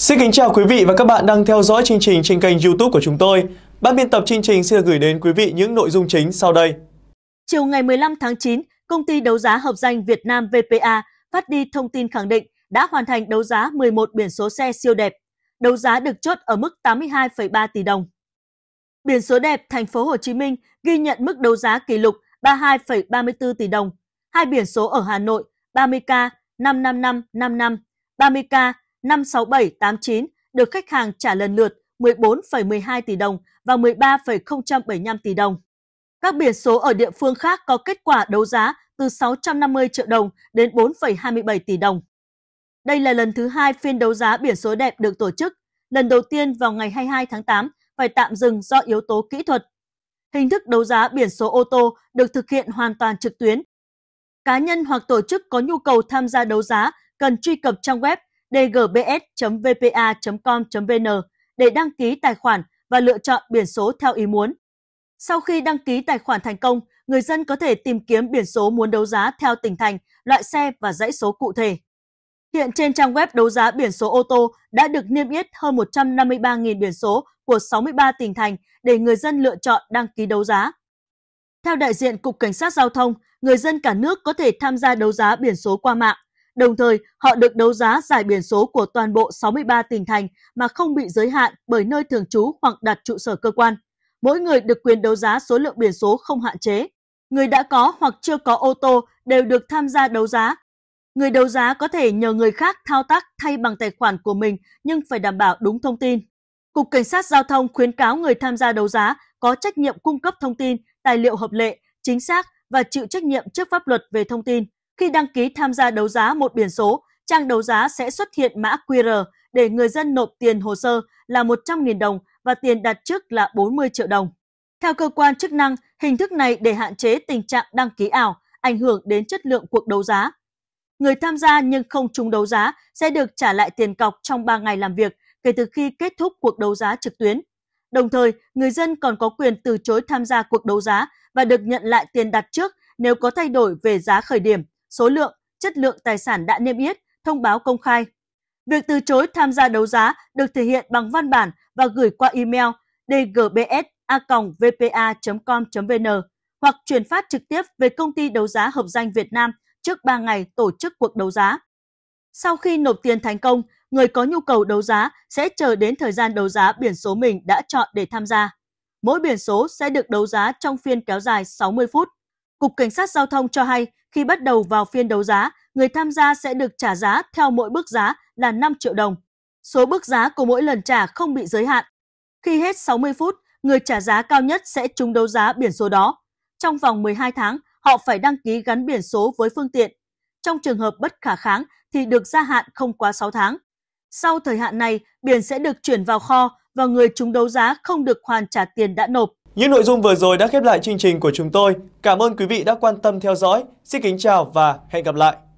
Xin kính chào quý vị và các bạn đang theo dõi chương trình trên kênh youtube của chúng tôi. Ban biên tập chương trình sẽ gửi đến quý vị những nội dung chính sau đây. Chiều ngày 15 tháng 9, Công ty đấu giá hợp danh Việt Nam VPA phát đi thông tin khẳng định đã hoàn thành đấu giá 11 biển số xe siêu đẹp. Đấu giá được chốt ở mức 82,3 tỷ đồng. Biển số đẹp thành phố Hồ Chí Minh ghi nhận mức đấu giá kỷ lục 32,34 tỷ đồng. Hai biển số ở Hà Nội 30K 55555, 30K 56789 được khách hàng trả lần lượt 14,12 tỷ đồng và 13,075 tỷ đồng. Các biển số ở địa phương khác có kết quả đấu giá từ 650 triệu đồng đến 4,27 tỷ đồng. Đây là lần thứ hai phiên đấu giá biển số đẹp được tổ chức, lần đầu tiên vào ngày 22 tháng 8 phải tạm dừng do yếu tố kỹ thuật. Hình thức đấu giá biển số ô tô được thực hiện hoàn toàn trực tuyến. Cá nhân hoặc tổ chức có nhu cầu tham gia đấu giá cần truy cập trang web dgbs.vpa.com.vn để đăng ký tài khoản và lựa chọn biển số theo ý muốn. Sau khi đăng ký tài khoản thành công, người dân có thể tìm kiếm biển số muốn đấu giá theo tỉnh thành, loại xe và dãy số cụ thể. Hiện trên trang web đấu giá biển số ô tô đã được niêm yết hơn 153.000 biển số của 63 tỉnh thành để người dân lựa chọn đăng ký đấu giá. Theo đại diện Cục Cảnh sát Giao thông, người dân cả nước có thể tham gia đấu giá biển số qua mạng. Đồng thời, họ được đấu giá giải biển số của toàn bộ 63 tỉnh thành mà không bị giới hạn bởi nơi thường trú hoặc đặt trụ sở cơ quan. Mỗi người được quyền đấu giá số lượng biển số không hạn chế. Người đã có hoặc chưa có ô tô đều được tham gia đấu giá. Người đấu giá có thể nhờ người khác thao tác thay bằng tài khoản của mình nhưng phải đảm bảo đúng thông tin. Cục Cảnh sát Giao thông khuyến cáo người tham gia đấu giá có trách nhiệm cung cấp thông tin, tài liệu hợp lệ, chính xác và chịu trách nhiệm trước pháp luật về thông tin. Khi đăng ký tham gia đấu giá một biển số, trang đấu giá sẽ xuất hiện mã QR để người dân nộp tiền hồ sơ là 100.000 đồng và tiền đặt trước là 40 triệu đồng. Theo cơ quan chức năng, hình thức này để hạn chế tình trạng đăng ký ảo, ảnh hưởng đến chất lượng cuộc đấu giá. Người tham gia nhưng không trúng đấu giá sẽ được trả lại tiền cọc trong 3 ngày làm việc kể từ khi kết thúc cuộc đấu giá trực tuyến. Đồng thời, người dân còn có quyền từ chối tham gia cuộc đấu giá và được nhận lại tiền đặt trước nếu có thay đổi về giá khởi điểm số lượng, chất lượng tài sản đã niêm yết, thông báo công khai. Việc từ chối tham gia đấu giá được thể hiện bằng văn bản và gửi qua email dgbs.vpa.com.vn hoặc truyền phát trực tiếp về công ty đấu giá hợp danh Việt Nam trước 3 ngày tổ chức cuộc đấu giá. Sau khi nộp tiền thành công, người có nhu cầu đấu giá sẽ chờ đến thời gian đấu giá biển số mình đã chọn để tham gia. Mỗi biển số sẽ được đấu giá trong phiên kéo dài 60 phút. Cục Cảnh sát Giao thông cho hay, khi bắt đầu vào phiên đấu giá, người tham gia sẽ được trả giá theo mỗi bước giá là 5 triệu đồng. Số bước giá của mỗi lần trả không bị giới hạn. Khi hết 60 phút, người trả giá cao nhất sẽ trúng đấu giá biển số đó. Trong vòng 12 tháng, họ phải đăng ký gắn biển số với phương tiện. Trong trường hợp bất khả kháng thì được gia hạn không quá 6 tháng. Sau thời hạn này, biển sẽ được chuyển vào kho và người trúng đấu giá không được hoàn trả tiền đã nộp. Những nội dung vừa rồi đã khép lại chương trình của chúng tôi. Cảm ơn quý vị đã quan tâm theo dõi. Xin kính chào và hẹn gặp lại.